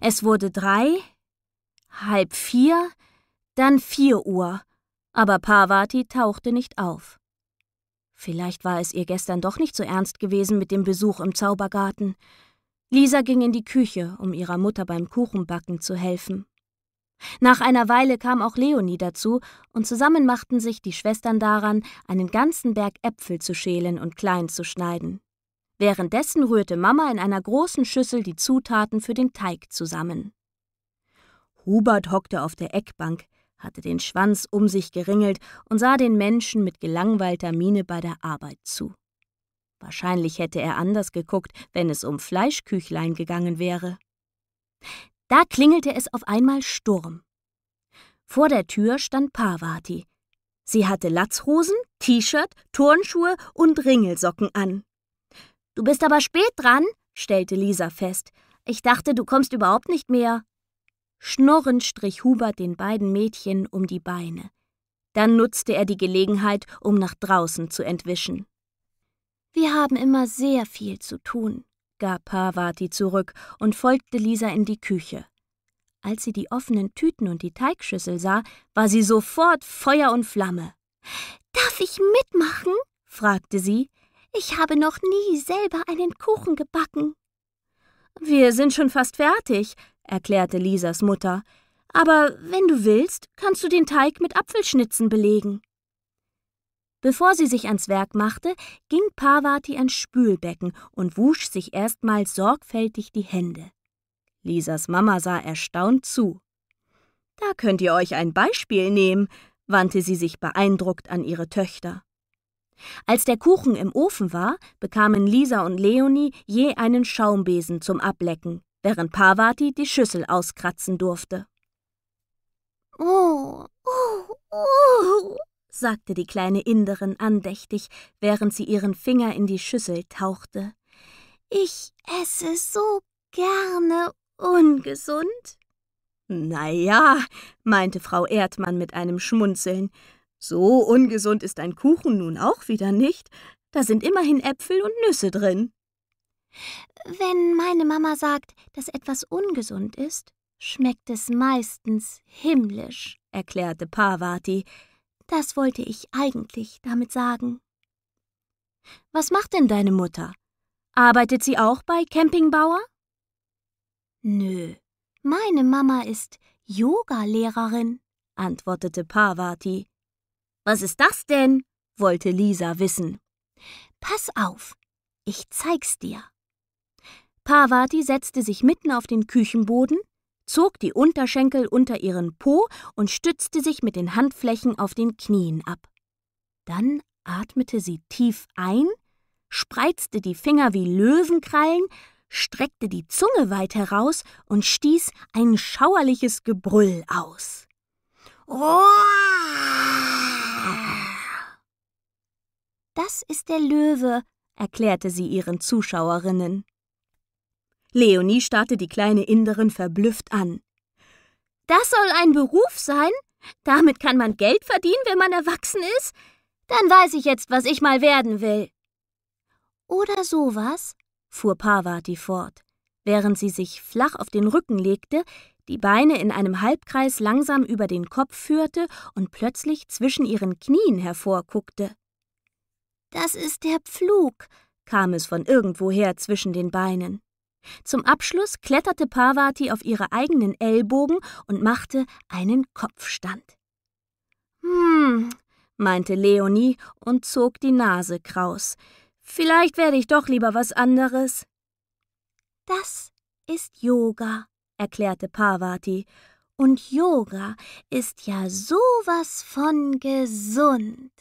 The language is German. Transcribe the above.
Es wurde drei, halb vier, dann vier Uhr, aber Parvati tauchte nicht auf. Vielleicht war es ihr gestern doch nicht so ernst gewesen mit dem Besuch im Zaubergarten. Lisa ging in die Küche, um ihrer Mutter beim Kuchenbacken zu helfen. Nach einer Weile kam auch Leonie dazu, und zusammen machten sich die Schwestern daran, einen ganzen Berg Äpfel zu schälen und klein zu schneiden. Währenddessen rührte Mama in einer großen Schüssel die Zutaten für den Teig zusammen. Hubert hockte auf der Eckbank, hatte den Schwanz um sich geringelt und sah den Menschen mit gelangweilter Miene bei der Arbeit zu. Wahrscheinlich hätte er anders geguckt, wenn es um Fleischküchlein gegangen wäre. Da klingelte es auf einmal Sturm. Vor der Tür stand Parvati. Sie hatte Latzhosen, T-Shirt, Turnschuhe und Ringelsocken an. Du bist aber spät dran, stellte Lisa fest. Ich dachte, du kommst überhaupt nicht mehr. Schnurrend strich Hubert den beiden Mädchen um die Beine. Dann nutzte er die Gelegenheit, um nach draußen zu entwischen. Wir haben immer sehr viel zu tun, gab Parvati zurück und folgte Lisa in die Küche. Als sie die offenen Tüten und die Teigschüssel sah, war sie sofort Feuer und Flamme. Darf ich mitmachen? fragte sie. Ich habe noch nie selber einen Kuchen gebacken. Wir sind schon fast fertig, erklärte Lisas Mutter. Aber wenn du willst, kannst du den Teig mit Apfelschnitzen belegen. Bevor sie sich ans Werk machte, ging Parvati ans Spülbecken und wusch sich erstmal sorgfältig die Hände. Lisas Mama sah erstaunt zu. Da könnt ihr euch ein Beispiel nehmen, wandte sie sich beeindruckt an ihre Töchter. Als der Kuchen im Ofen war, bekamen Lisa und Leonie je einen Schaumbesen zum Ablecken, während Parvati die Schüssel auskratzen durfte. Oh, oh, oh, sagte die kleine Inderin andächtig, während sie ihren Finger in die Schüssel tauchte. Ich esse so gerne ungesund. Na ja, meinte Frau Erdmann mit einem Schmunzeln, so ungesund ist ein Kuchen nun auch wieder nicht. Da sind immerhin Äpfel und Nüsse drin. Wenn meine Mama sagt, dass etwas ungesund ist, schmeckt es meistens himmlisch, erklärte Parvati. Das wollte ich eigentlich damit sagen. Was macht denn deine Mutter? Arbeitet sie auch bei Campingbauer? Nö, meine Mama ist Yogalehrerin, antwortete Parvati. Was ist das denn? wollte Lisa wissen. Pass auf, ich zeig's dir. Pavati setzte sich mitten auf den Küchenboden, zog die Unterschenkel unter ihren Po und stützte sich mit den Handflächen auf den Knien ab. Dann atmete sie tief ein, spreizte die Finger wie Löwenkrallen, streckte die Zunge weit heraus und stieß ein schauerliches Gebrüll aus. Roar! Das ist der Löwe, erklärte sie ihren Zuschauerinnen. Leonie starrte die kleine Inderin verblüfft an. Das soll ein Beruf sein? Damit kann man Geld verdienen, wenn man erwachsen ist? Dann weiß ich jetzt, was ich mal werden will. Oder sowas, fuhr Pavati fort, während sie sich flach auf den Rücken legte, die Beine in einem Halbkreis langsam über den Kopf führte und plötzlich zwischen ihren Knien hervorguckte. Das ist der Pflug, kam es von irgendwoher zwischen den Beinen. Zum Abschluss kletterte Parvati auf ihre eigenen Ellbogen und machte einen Kopfstand. Hm, meinte Leonie und zog die Nase kraus. Vielleicht werde ich doch lieber was anderes. Das ist Yoga, erklärte Parvati. Und Yoga ist ja sowas von gesund.